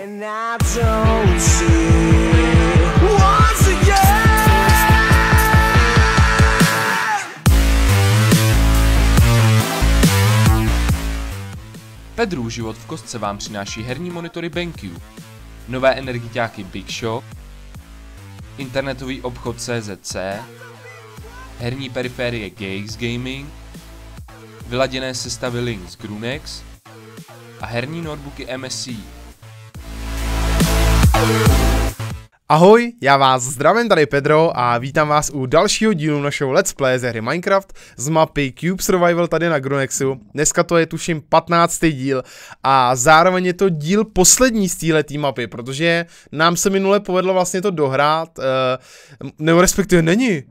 Pedrů život v kostce vám přináší herní monitory BenQ, nové energiťáky Big Show, internetový obchod CZC, herní periférie Geeks Gaming, vyladěné sestavy Links Grunex a herní notebooky MSI. Ahoj, já vás zdravím, tady Pedro a vítám vás u dalšího dílu našeho Let's Play ze hry Minecraft z mapy Cube Survival tady na Gronexu. Dneska to je tuším 15. díl a zároveň je to díl poslední z této mapy, protože nám se minule povedlo vlastně to dohrát, eh, nebo respektive není,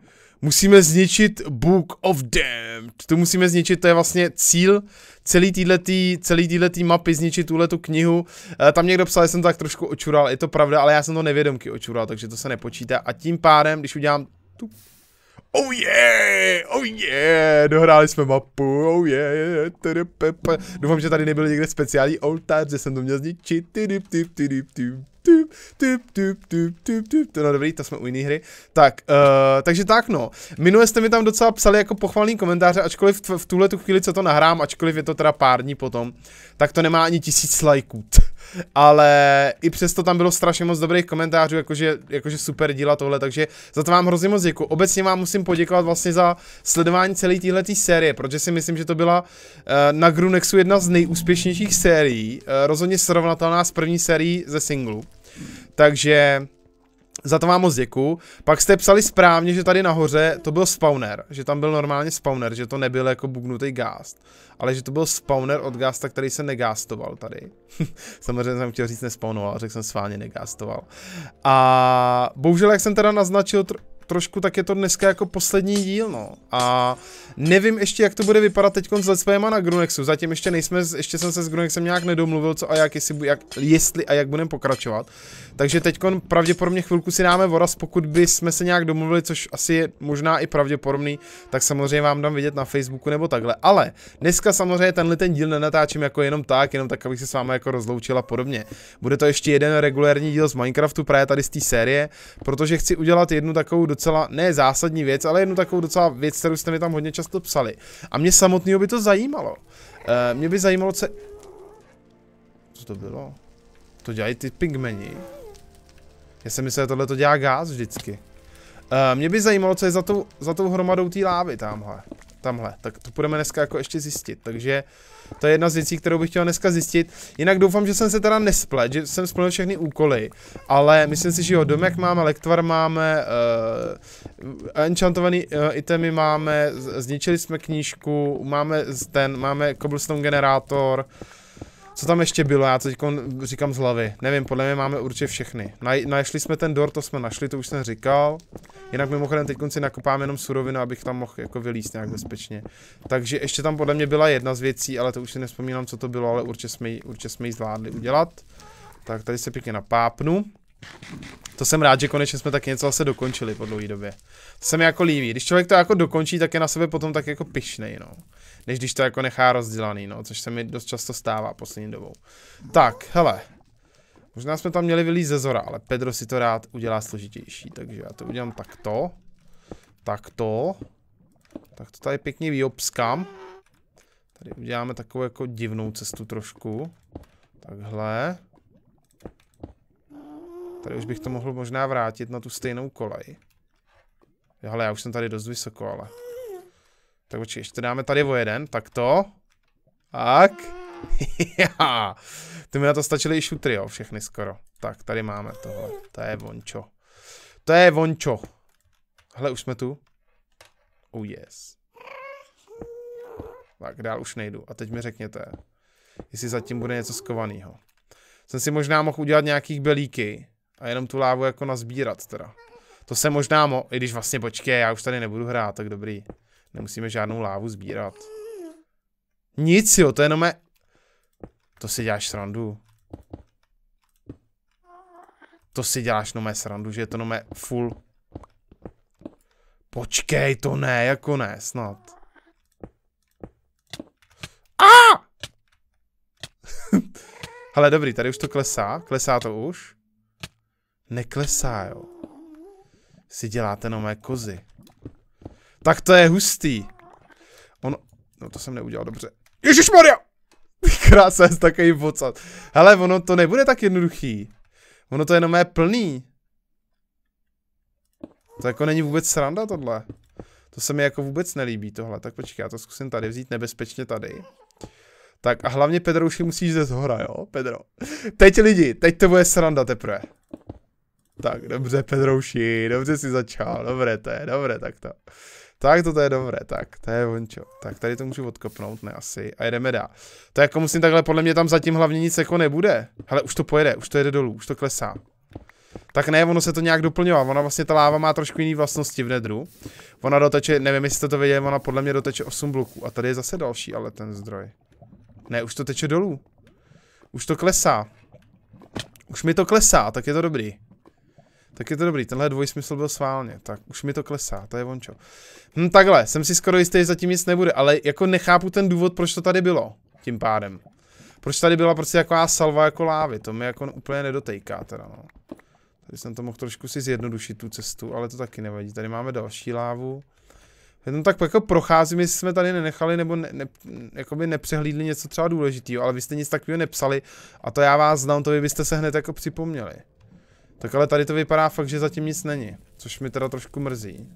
musíme zničit Book of Damned. To musíme zničit, to je vlastně cíl celý týhletý, celý týhletý mapy, zničit tuhle tu knihu. E, tam někdo psal, že jsem to tak trošku očural, je to pravda, ale já jsem to nevědomky očural, takže to se nepočítá. A tím pádem, když udělám tu Oh yeah, oh yeah, dohráli jsme mapu, oh yeah, tedy pepe. Doufám, že tady nebyl někde speciální oltář, že jsem to měl zničit, tydyp, typ, tydyp, typ. Tup, tup, tup, tup, tup, tup. To no dobrý, to jsme u jiné hry. Tak, uh, takže tak no. Minule jste mi tam docela psali jako pochvalný komentáře, ačkoliv v, v tuhle tu chvíli, co to nahrám, ačkoliv je to teda pár dní potom, tak to nemá ani tisíc lajků ale i přesto tam bylo strašně moc dobrých komentářů, jakože, jakože super díla tohle, takže za to vám hrozně moc děkuji. Obecně vám musím poděkovat vlastně za sledování celé téhle série, protože si myslím, že to byla uh, na Grunexu jedna z nejúspěšnějších sérií, uh, rozhodně srovnatelná s první sérií ze singlu. Takže za to vám moc děkuju. Pak jste psali správně, že tady nahoře to byl spawner, že tam byl normálně spawner, že to nebyl jako bugnutý gást, ale že to byl spawner od gásta, který se negástoval tady. Samozřejmě jsem chtěl říct nespawnoval, řekl jsem sválně negástoval. A bohužel, jak jsem teda naznačil, trošku, tak je to dneska jako poslední díl, no. A nevím ještě, jak to bude vypadat teď s let's na Grunexu. Zatím ještě nejsme, ještě jsem se s Grunexem nějak nedomluvil, co a jak, jestli, jak, jestli a jak budeme pokračovat. Takže teď pravděpodobně chvilku si dáme voraz, pokud by jsme se nějak domluvili, což asi je možná i pravděpodobný, tak samozřejmě vám dám vidět na Facebooku nebo takhle. Ale dneska samozřejmě tenhle ten díl nenatáčím jako jenom tak, jenom tak, abych se s vámi jako rozloučil a podobně. Bude to ještě jeden regulární díl z Minecraftu právě tady z té série, protože chci udělat jednu takovou docela, ne zásadní věc, ale jednu takovou docela věc, kterou jste mi tam hodně často psali. A mě samotného by to zajímalo. Uh, mě by zajímalo, co... Co to bylo? To dělají ty pigmeni. Já jsem myslel, že tohle to dělá gáz vždycky. Uh, mě by zajímalo, co je za tou, za tou hromadou té lávy tamhle tamhle. Tak to budeme dneska jako ještě zjistit, takže to je jedna z věcí, kterou bych chtěl dneska zjistit. Jinak doufám, že jsem se teda nesplet, že jsem splnil všechny úkoly, ale myslím si, že jo, domek máme, lektvar máme, uh, enchantovaný uh, itemy máme, zničili jsme knížku, máme ten, máme cobblestone generátor, co tam ještě bylo, já to teď říkám z hlavy. Nevím, podle mě máme určitě všechny. Naj, našli jsme ten dor, to jsme našli, to už jsem říkal. Jinak mimochodem teď konci nakopám jenom surovinu, abych tam mohl jako vylíst nějak bezpečně. Takže ještě tam podle mě byla jedna z věcí, ale to už si nespomínám, co to bylo, ale určitě jsme ji, určitě jsme ji zvládli udělat. Tak tady se pěkně napápnu. To jsem rád, že konečně jsme tak něco zase dokončili po dlouhé době. To se mi jako líbí. Když člověk to jako dokončí, tak je na sebe potom tak jako pišnej, no. Než když to jako nechá rozdělaný, no, což se mi dost často stává poslední dobou. Tak, hele, Možná jsme tam měli vylít ze zora, ale Pedro si to rád udělá složitější, takže já to udělám takto. Takto. Tak to tady pěkně vyobskám. Tady uděláme takovou jako divnou cestu trošku. Takhle. Tady už bych to mohl možná vrátit na tu stejnou kolej. Hele, já už jsem tady dost vysoko, ale... Tak počkej, ještě dáme tady o jeden, takto. Tak. ty mi na to stačily i šutry, jo, všechny skoro. Tak, tady máme tohle. To je vončo. To je vončo. Hele, už jsme tu. Oh yes. Tak, dál už nejdu. A teď mi řekněte, jestli zatím bude něco skovaného. Jsem si možná mohl udělat nějakých belíky a jenom tu lávu jako nazbírat teda. To se možná mo... I když vlastně počkej, já už tady nebudu hrát, tak dobrý. Nemusíme žádnou lávu sbírat. Nic jo, to je jenom je to si děláš srandu. To si děláš no mé srandu, že je to no mé full. Počkej, to ne, jako ne, snad. A! Ah! dobrý, tady už to klesá, klesá to už. Neklesá, jo. Si děláte no mé kozy. Tak to je hustý. On, no to jsem neudělal dobře. Ježíš Maria! Krása je takový vocat. Hele, ono to nebude tak jednoduchý. Ono to jenom je plný. To jako není vůbec sranda tohle. To se mi jako vůbec nelíbí tohle, tak počkej, já to zkusím tady vzít nebezpečně tady. Tak a hlavně Pedro už musíš jít ze zhora, jo, Pedro. Teď lidi, teď to bude sranda teprve. Tak, dobře Pedrouši, dobře si začal, dobré to je, dobré tak to. Tak to, to je dobré, tak, to je vončo. Tak tady to můžu odkopnout, ne asi. A jedeme dál. Tak jako musím takhle, podle mě tam zatím hlavně nic jako nebude. Ale už to pojede, už to jede dolů, už to klesá. Tak ne, ono se to nějak doplňová. Ona vlastně ta láva má trošku jiný vlastnosti v nedru. Ona doteče, nevím, jestli jste to viděli, ona podle mě doteče 8 bloků. A tady je zase další, ale ten zdroj. Ne, už to teče dolů. Už to klesá. Už mi to klesá, tak je to dobrý. Tak je to dobrý, tenhle dvojsmysl byl sválně, tak už mi to klesá, to je vončo. Hm, takhle, jsem si skoro jistý, že zatím nic nebude, ale jako nechápu ten důvod, proč to tady bylo, tím pádem. Proč tady byla prostě taková salva jako lávy, to mi jako úplně nedotejká teda, no. Tady jsem to mohl trošku si zjednodušit tu cestu, ale to taky nevadí, tady máme další lávu. Jenom tak jako procházím, jestli jsme tady nenechali nebo ne, ne, jakoby nepřehlídli něco třeba důležitého, ale vy jste nic takového nepsali a to já vás znám, to vy byste se hned jako připomněli. Tak ale tady to vypadá fakt, že zatím nic není. Což mi teda trošku mrzí.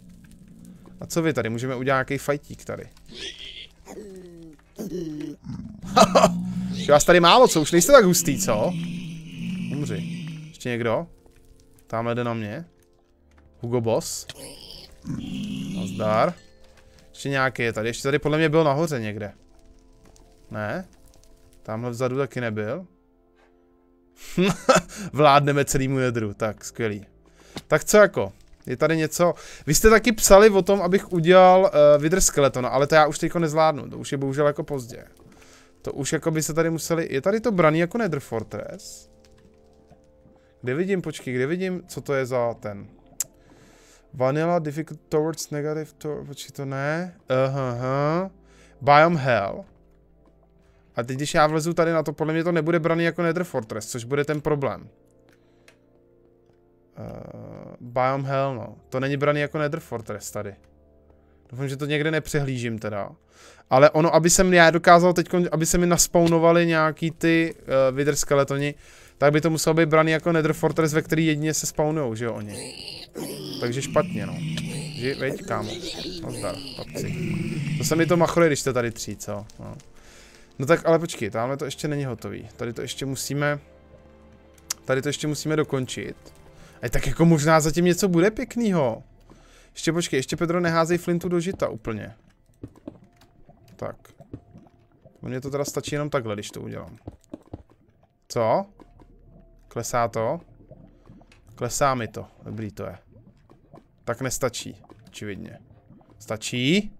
A co vy tady? Můžeme udělat nějaký fajtík tady. Vás tady málo, co? Už nejste tak hustý, co? Umři. Ještě někdo? Tamhle jde na mě. Hugo Boss. Nazdar. Ještě nějaký je tady. Ještě tady podle mě byl nahoře někde. Ne? Tamhle vzadu taky nebyl. Vládneme celému jedru, tak skvělý. Tak co jako? Je tady něco. Vy jste taky psali o tom, abych udělal uh, eh, vidr skeletona, ale to já už teďko nezvládnu, to už je bohužel jako pozdě. To už jako by se tady museli, je tady to braný jako Nether Fortress? Kde vidím, počkej, kde vidím, co to je za ten? Vanilla difficult towards negative to, počkej, to ne. Aha, uh -huh. Biome hell. A teď, když já vlezu tady na to, podle mě to nebude braný jako Nether Fortress, což bude ten problém. Uh, Biome Hell, no. To není braný jako Nether Fortress tady. Doufám, že to někde nepřehlížím teda. Ale ono, aby jsem já dokázal teď, aby se mi naspawnovaly nějaký ty uh, Wither Skeletoni, tak by to muselo být braný jako Nether Fortress, ve který jedině se spawnujou, že jo, oni. Takže špatně, no. Že, veď, kámo. Nazdar, papci. To se mi to machuje, když jste tady tří, co? No. No tak ale počkej, tamhle to ještě není hotový. Tady to ještě musíme... Tady to ještě musíme dokončit. A tak jako možná zatím něco bude pěknýho. Ještě počkej, ještě Pedro neházej flintu do žita úplně. Tak. Mně to teda stačí jenom takhle, když to udělám. Co? Klesá to? Klesá mi to. Dobrý to je. Tak nestačí, očividně. Stačí?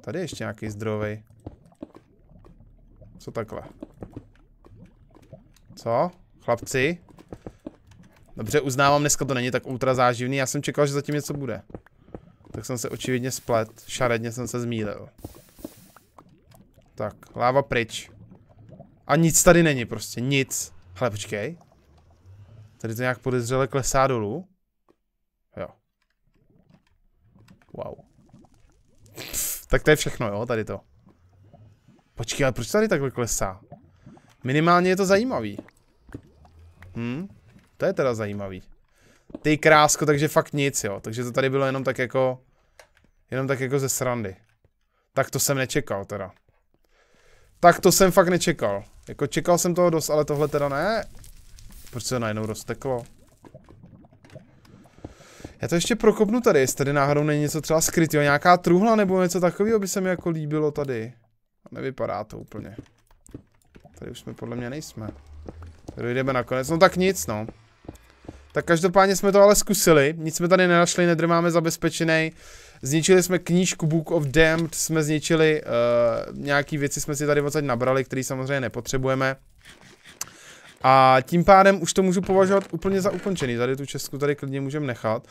Tady je ještě nějaký zdrovej. Co takhle? Co? Chlapci? Dobře, uznávám, dneska to není tak ultra záživný, já jsem čekal, že zatím něco bude. Tak jsem se očividně splet, šaredně jsem se zmílil. Tak, láva pryč. A nic tady není prostě, nic. Hele, počkej. Tady to nějak podezřele klesá dolů. Jo. Wow. Pff, tak to je všechno, jo, tady to. Počkej, ale proč tady takhle klesá? Minimálně je to zajímavý. Hm? To je teda zajímavý. Ty krásko, takže fakt nic, jo. Takže to tady bylo jenom tak jako... Jenom tak jako ze srandy. Tak to jsem nečekal teda. Tak to jsem fakt nečekal. Jako čekal jsem toho dost, ale tohle teda ne. Proč se to najednou rozteklo? Já to ještě prokopnu tady, jestli tady náhodou není něco třeba skrytého, nějaká truhla nebo něco takového by se mi jako líbilo tady. Nevypadá to úplně. Tady už jsme podle mě nejsme. Dojdeme nakonec, no tak nic no. Tak každopádně jsme to ale zkusili, nic jsme tady nenašli, nedr máme zabezpečený. Zničili jsme knížku Book of Damned, jsme zničili uh, nějaký věci, jsme si tady odsaď nabrali, které samozřejmě nepotřebujeme. A tím pádem už to můžu považovat úplně za ukončený. Tady tu Česku tady klidně můžeme nechat.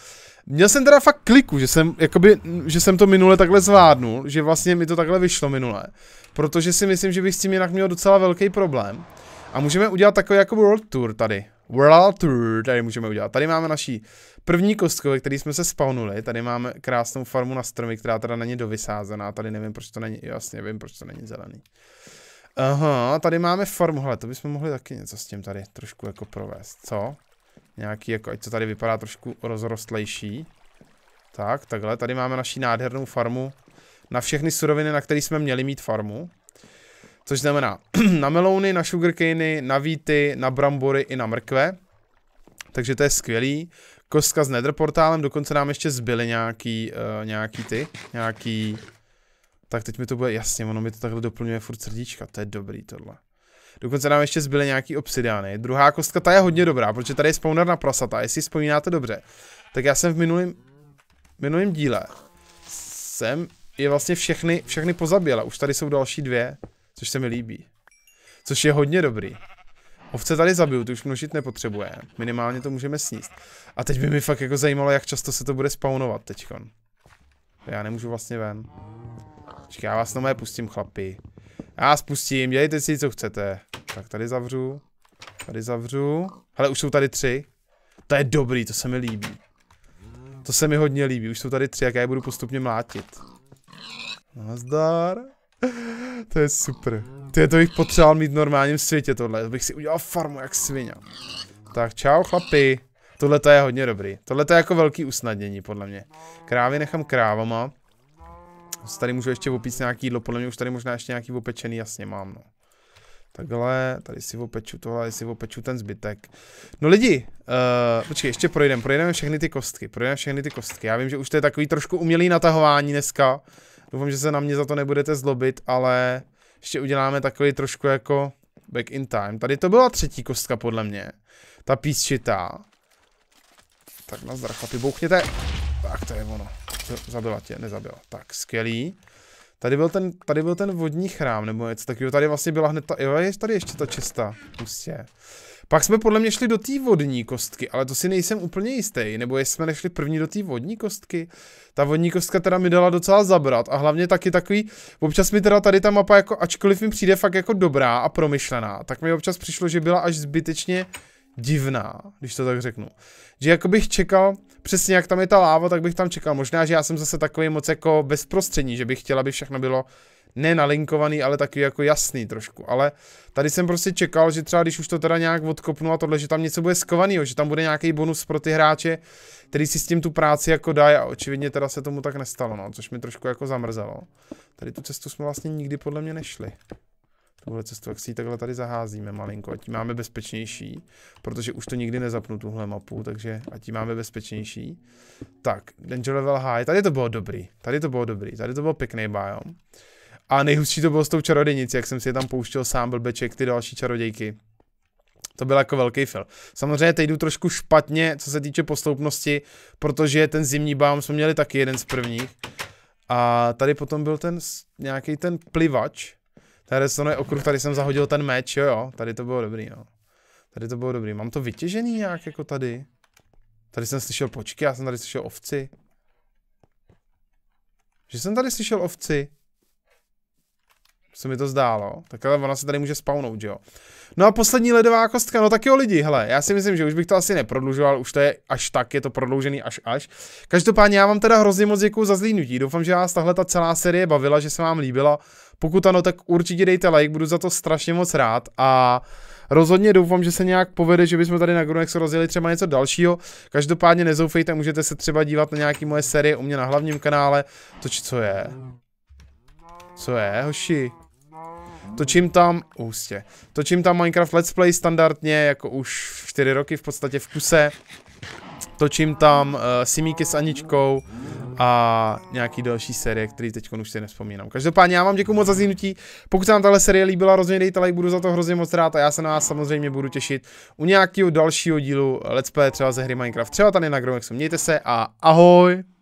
Měl jsem teda fakt kliku, že jsem, jakoby, že jsem to minule takhle zvládnul, že vlastně mi to takhle vyšlo minule. Protože si myslím, že bych s tím jinak měl docela velký problém. A můžeme udělat takový jako World Tour tady. World Tour tady můžeme udělat. Tady máme naší první kostku, ve který jsme se spawnuli. Tady máme krásnou farmu na stromy, která teda není dovysázená. Tady nevím, proč to není, jasně, vím, proč to není zelený. Uh, Aha, tady máme farmu, hele, to bychom mohli taky něco s tím tady trošku jako provést, co? Nějaký, jako, ať to tady vypadá trošku rozrostlejší. Tak, takhle, tady máme naši nádhernou farmu na všechny suroviny, na které jsme měli mít farmu. Což znamená na melouny, na sugarcany, na víty, na brambory i na mrkve. Takže to je skvělý. Kostka s nether portálem, dokonce nám ještě zbyly nějaký, uh, nějaký ty, nějaký tak teď mi to bude jasně, ono mi to takhle doplňuje furt srdíčka, to je dobrý tohle. Dokonce nám ještě zbyly nějaký obsidiány. Druhá kostka, ta je hodně dobrá, protože tady je spawner na prasata, jestli vzpomínáte dobře. Tak já jsem v minulém minulém díle jsem je vlastně všechny, všechny pozabila. už tady jsou další dvě, což se mi líbí. Což je hodně dobrý. Ovce tady zabiju, to už množit nepotřebuje. Minimálně to můžeme sníst. A teď by mi fakt jako zajímalo, jak často se to bude spawnovat teďkon. Já nemůžu vlastně ven. Počkej, já vás nové pustím, chlapi. Já vás pustím, dělejte si, co chcete. Tak tady zavřu. Tady zavřu. Ale už jsou tady tři. To je dobrý, to se mi líbí. To se mi hodně líbí, už jsou tady tři, jak já je budu postupně mlátit. Nazdar. To je super. Ty to bych potřeboval mít v normálním světě tohle, to bych si udělal farmu jak svině. Tak čau chlapi. Tohle to je hodně dobrý. Tohle to je jako velký usnadnění podle mě. Krávy nechám krávama tady můžu ještě opít nějaký jídlo, podle mě už tady možná ještě nějaký opečený, jasně mám, no. Takhle, tady si opeču tohle, tady si opeču ten zbytek. No lidi, uh, počkej, ještě projdeme, projdeme všechny ty kostky, projdeme všechny ty kostky. Já vím, že už to je takový trošku umělý natahování dneska. Doufám, že se na mě za to nebudete zlobit, ale ještě uděláme takový trošku jako back in time. Tady to byla třetí kostka podle mě, ta písčitá. Tak na zdar, chlapi, bouchněte. Tak, to je ono. Zabila tě, nezabila. Tak, skvělý. Tady byl ten, tady byl ten vodní chrám, nebo něco takového. Tady vlastně byla hned ta, jo, je tady ještě ta čista. Pustě. Pak jsme podle mě šli do té vodní kostky, ale to si nejsem úplně jistý, nebo jestli jsme nešli první do té vodní kostky. Ta vodní kostka teda mi dala docela zabrat a hlavně taky takový, občas mi teda tady ta mapa jako, ačkoliv mi přijde fakt jako dobrá a promyšlená, tak mi občas přišlo, že byla až zbytečně divná, když to tak řeknu. Že jako bych čekal, přesně jak tam je ta láva, tak bych tam čekal. Možná, že já jsem zase takový moc jako bezprostřední, že bych chtěl, aby všechno bylo nenalinkovaný, ale taky jako jasný trošku. Ale tady jsem prostě čekal, že třeba když už to teda nějak odkopnu a tohle, že tam něco bude skovaný, že tam bude nějaký bonus pro ty hráče, který si s tím tu práci jako dá a očividně teda se tomu tak nestalo, no, což mi trošku jako zamrzelo. Tady tu cestu jsme vlastně nikdy podle mě nešli tuhle cestu, jak si ji takhle tady zaházíme malinko, ať ji máme bezpečnější, protože už to nikdy nezapnu tuhle mapu, takže ať ji máme bezpečnější. Tak, Danger Level High, tady to bylo dobrý, tady to bylo dobrý, tady to bylo pěkný biom. A nejhustší to bylo s tou čarodějnicí, jak jsem si je tam pouštěl sám blbeček, ty další čarodějky. To byl jako velký film. Samozřejmě teď jdu trošku špatně, co se týče postoupnosti, protože ten zimní bám jsme měli taky jeden z prvních. A tady potom byl ten nějaký ten plivač, Tady to je okruh, tady jsem zahodil ten meč, jo jo, tady to bylo dobrý, jo. No. Tady to bylo dobrý, mám to vytěžený nějak jako tady. Tady jsem slyšel počky, já jsem tady slyšel ovci. Že jsem tady slyšel ovci. Co mi to zdálo. Tak ale ona se tady může spawnout, jo. No a poslední ledová kostka, no tak jo lidi, hele, já si myslím, že už bych to asi neprodlužoval, už to je až tak, je to prodloužený až až. Každopádně já vám teda hrozně moc děkuju za zlínutí, doufám, že vás tahle ta celá série bavila, že se vám líbila. Pokud ano, tak určitě dejte like, budu za to strašně moc rád a rozhodně doufám, že se nějak povede, že bychom tady na Grunexu rozjeli třeba něco dalšího. Každopádně nezoufejte, můžete se třeba dívat na nějaký moje série u mě na hlavním kanále. To či co je? Co je, hoši? Točím tam, ústě, točím tam Minecraft Let's Play standardně, jako už 4 roky v podstatě v kuse. Točím tam uh, simíky s Aničkou, a nějaký další série, který teď už si nespomínám. Každopádně já vám děkuji moc za zínutí. Pokud se vám tahle série líbila, rozhodně dejte like, budu za to hrozně moc rád a já se na vás samozřejmě budu těšit u nějakého dalšího dílu Let's Play třeba ze hry Minecraft, třeba tady na Gromexu. Mějte se a ahoj!